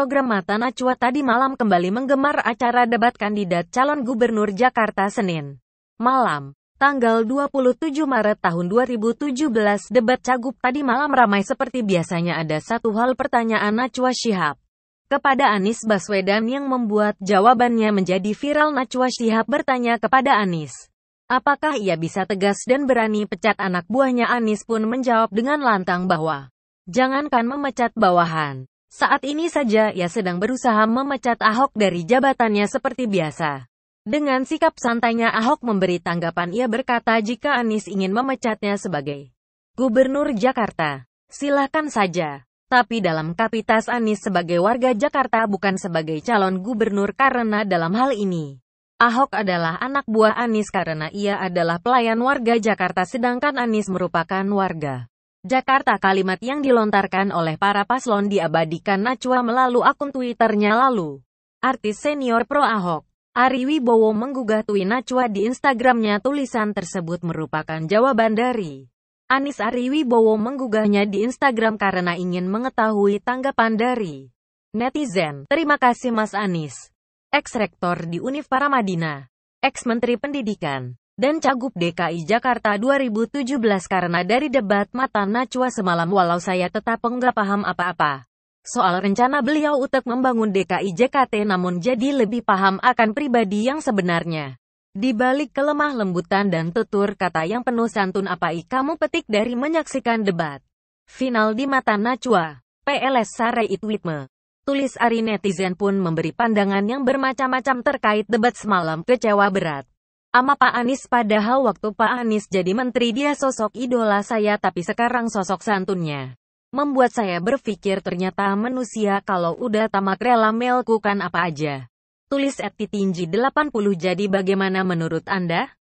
program Mata Najwa tadi malam kembali menggemar acara debat kandidat calon gubernur Jakarta Senin. Malam, tanggal 27 Maret tahun 2017 debat Cagup tadi malam ramai seperti biasanya ada satu hal pertanyaan Najwa Shihab. Kepada Anis Baswedan yang membuat jawabannya menjadi viral Najwa Shihab bertanya kepada Anis, Apakah ia bisa tegas dan berani pecat anak buahnya Anis pun menjawab dengan lantang bahwa Jangankan memecat bawahan, saat ini saja ia sedang berusaha memecat Ahok dari jabatannya seperti biasa. Dengan sikap santainya Ahok memberi tanggapan ia berkata jika Anies ingin memecatnya sebagai Gubernur Jakarta. Silahkan saja. Tapi dalam kapitas Anies sebagai warga Jakarta bukan sebagai calon gubernur karena dalam hal ini. Ahok adalah anak buah Anies karena ia adalah pelayan warga Jakarta sedangkan Anies merupakan warga Jakarta kalimat yang dilontarkan oleh para paslon diabadikan Najwa melalui akun Twitternya lalu. Artis senior pro Ahok, Ari Wibowo menggugah Twi Najwa di Instagramnya tulisan tersebut merupakan jawaban dari Anis Ari Wibowo menggugahnya di Instagram karena ingin mengetahui tanggapan dari netizen. Terima kasih Mas Anis. Ex-rektor di Univ Paramadina. Ex-menteri pendidikan dan Cagup DKI Jakarta 2017 karena dari debat mata Najwa semalam walau saya tetap enggak paham apa-apa. Soal rencana beliau untuk membangun DKI JKT namun jadi lebih paham akan pribadi yang sebenarnya. Di balik kelemah lembutan dan tutur kata yang penuh santun apa i kamu petik dari menyaksikan debat. Final di mata Najwa, PLS Sare Itwitme. Tulis Ari netizen pun memberi pandangan yang bermacam-macam terkait debat semalam kecewa berat ama Pak Anies padahal waktu Pak Anies jadi menteri dia sosok idola saya tapi sekarang sosok santunnya. Membuat saya berpikir ternyata manusia kalau udah tamak rela melakukan apa aja. Tulis at 80 jadi bagaimana menurut Anda?